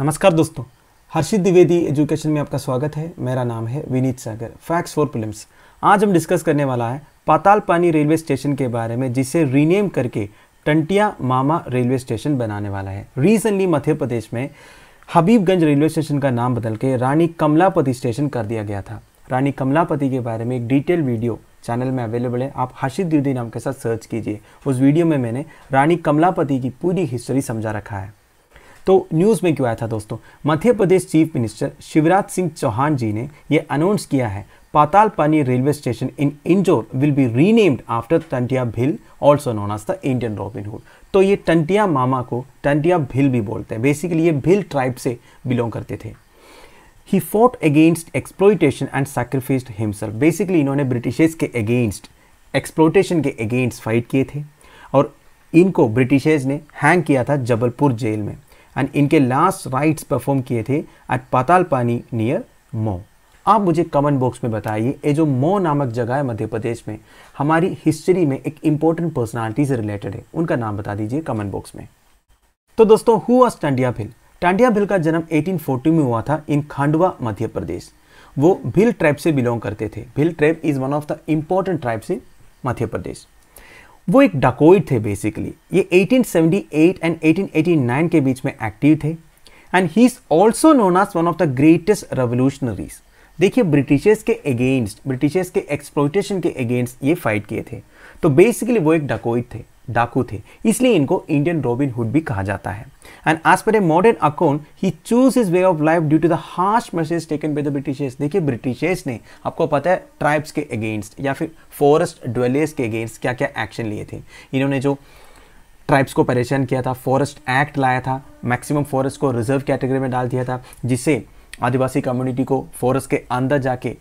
नमस्कार दोस्तों हर्षित द्विवेदी एजुकेशन में आपका स्वागत है मेरा नाम है Vineet Sagar facts for films आज हम डिस्कस करने वाला है पाताल पानी रेलवे स्टेशन के बारे में जिसे रीनेम करके टंटिया मामा रेलवे स्टेशन बनाने वाला है रिसेंटली मध्य प्रदेश में हबीबगंज रेलवे स्टेशन का नाम बदल के रानी कमलापति स्टेशन कर दिया गया था रानी कमलापति के बारे में एक डिटेल वीडियो चैनल में अवेलेबल है आप हर्षित द्विवेदी नाम के साथ सर्च कीजिए उस वीडियो में मैंने रानी कमलापति की पूरी हिस्ट्री समझा रखा है तो न्यूज़ में क्यों आया था दोस्तों मध्य प्रदेश चीफ मिनिस्टर शिवराज सिंह चौहान जी ने यह अनाउंस किया है Patal Pani railway station in Indore will be renamed after Tantya Bhil also known as the Indian Robin Hood तो ये टंटिया मामा को टंटिया भिल भी बोलते हैं बेसिकली ये भिल ट्राइब से बिलोंग करते थे he fought against exploitation and sacrificed himself basically इन्होंने ब्रिटिशर्स के अगेंस्ट एक्सप्लोटेशन के अगेंस्ट फाइट किए थे और इनको ब्रिटिशर्स ने हैंग किया था जबलपुर जेल में एंड इनके लास्ट राइट्स परफॉर्म किए थे एट पाताल पानी नियर मो आप मुझे कमेंट बॉक्स में बताइए ये जो मो नामक जगह है मध्य प्रदेश में हमारी हिस्ट्री में एक इंपॉर्टेंट पर्सनालिटी से रिलेटेड है उनका नाम बता दीजिए कमेंट बॉक्स में तो दोस्तों हु वॉज टंडिया भिल टांडिया भिल का जन्म 1840 में हुआ था इन खांडवा मध्य प्रदेश वो भिल ट्राइब से बिलोंग करते थे Bhil tribe is one of the important tribes in Madhya Pradesh वो एक डाकोइड थे बेसिकली ये 1878 एंड 1889 के बीच में एक्टिव थे and he is also known as one of the greatest revolutionaries देखिए ब्रिटिशर्स के अगेंस्ट ब्रिटिशर्स के एक्सप्लोइटेशन के अगेंस्ट ये फाइट किए थे तो बेसिकली वो एक डकोइड थे डाकू थे इसलिए इनको इंडियन रॉबिन हुड भी कहा जाता है and as per a modern account he choose his way of life due to the harsh message taken by the Britishers देखिए ब्रिटिशर्स ने आपको पता है ट्राइब्स के अगेंस्ट या फिर फॉरेस्ट ड्वेलर्स के अगेंस्ट क्या क्या एक्शन लिए थे इन्होंने जो ट्राइब्स को परेशान किया था फॉरेस्ट एक्ट लाया था मैक्सिमम फॉरेस्ट को रिजर्व कैटेगरी में डाल दिया था जिससे आदिवासी कम्युनिटी को फॉरेस्ट के अंदर जाके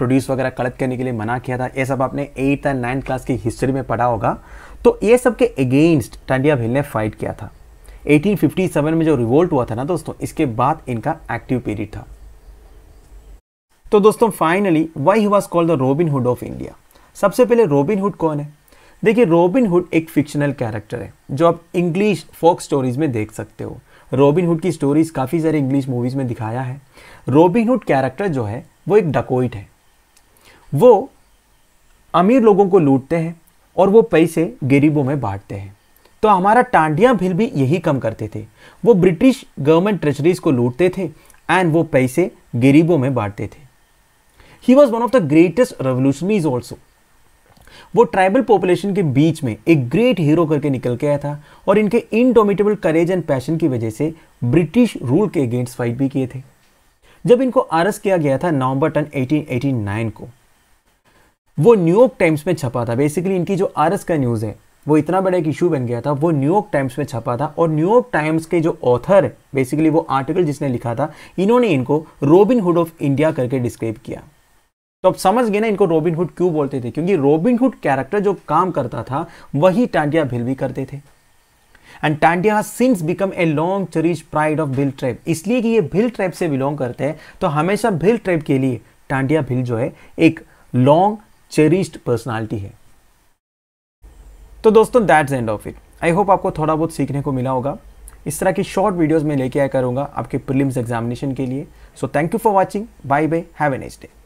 प्रोड्यूस वगैरह कलेक्ट करने के लिए मना किया था ये सब आपने एट्थ एंड नाइन्थ क्लास की हिस्ट्री में पढ़ा होगा तो ये सब के अगेंस्ट टंडिया भील ने फाइट किया था 1857 में जो रिवोल्ट हुआ था ना दोस्तों इसके बाद इनका एक्टिव पीरियड था तो दोस्तों finally why he was called the Robin Hood of India सबसे पहले रॉबिन हुड कौन है देखिए रॉबिन हुड एक फिक्शनल कैरेक्टर है जो आप इंग्लिश फोक स्टोरीज में देख सकते हो रॉबिन हुड की स्टोरीज काफ़ी सारे इंग्लिश मूवीज़ में दिखाया है रॉबिन हुड कैरेक्टर जो है वो एक डकोइट है वो अमीर लोगों को लूटते हैं और वो पैसे गरीबों में बांटते हैं तो हमारा टांडिया भील भी यही कम करते थे वो ब्रिटिश गवर्नमेंट ट्रेजरीज को लूटते थे एंड वो पैसे गरीबों में बांटते थे he was one of the greatest revolutionaries also वो ट्राइबल पॉपुलेशन के बीच में एक ग्रेट हीरो करके निकल के आया था और इनके इनडोमिटेबल करेज एंड पैशन की वजह से ब्रिटिश रूल के अगेंस्ट फाइट भी किए थे जब इनको अरेस्ट किया गया था नवंबर टन 1889 को वो न्यूयॉर्क टाइम्स में छपा था बेसिकली इनकी जो आर का न्यूज़ है वो इतना बड़ा एक इशू बन गया था वो न्यूयॉर्क टाइम्स में छपा था और न्यूयॉर्क टाइम्स के जो ऑथर बेसिकली वो आर्टिकल जिसने लिखा था इन्होंने इनको रॉबिन हुड ऑफ इंडिया करके डिस्क्राइब किया तो अब समझ गए ना इनको रॉबिन हुड क्यों बोलते थे क्योंकि रॉबिन हुड कैरेक्टर जो काम करता था वही टांडिया भिल भी करते थे and Tantya since become a long cherished pride of Bhil tribe इसलिए कि ये भिल ट्राइब से बिलोंग करते हैं तो हमेशा भिल ट्राइब के लिए टांडिया भिल जो है एक लॉन्ग चेरिस्ड पर्सनालिटी है तो दोस्तों that's end of it I hope आपको थोड़ा बहुत सीखने को मिला होगा इस तरह की शॉर्ट वीडियोस में लेके आया करूंगा आपके प्रिलिम्स एग्जामिनेशन के लिए so thank you for watching bye bye have a nice day